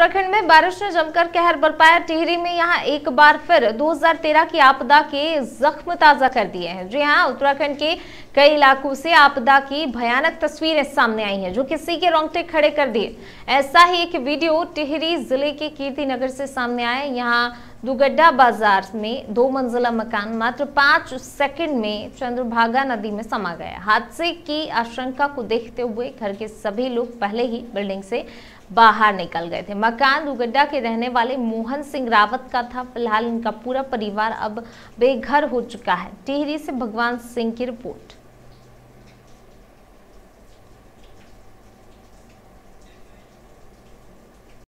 उत्तराखंड में बारिश ने जमकर कहर बरपाया टिहरी में यहां एक बार फिर 2013 की आपदा के जख्म ताजा कर दिए हैं जी हां उत्तराखंड के कई इलाकों से आपदा की भयानक तस्वीरें सामने आई हैं जो किसी के रोंगटे खड़े कर दिए ऐसा ही एक वीडियो टिहरी जिले के कीर्ति नगर से सामने आए यहाँ दुगड्डा बाजार में दो मंजिला मकान मात्र पाँच सेकंड में चंद्रभागा नदी में समा गया हादसे की आशंका को देखते हुए घर के सभी लोग पहले ही बिल्डिंग से बाहर निकल गए थे मकान दुगड्डा के रहने वाले मोहन सिंह रावत का था फिलहाल इनका पूरा परिवार अब बेघर हो चुका है टिहरी से भगवान सिंह की रिपोर्ट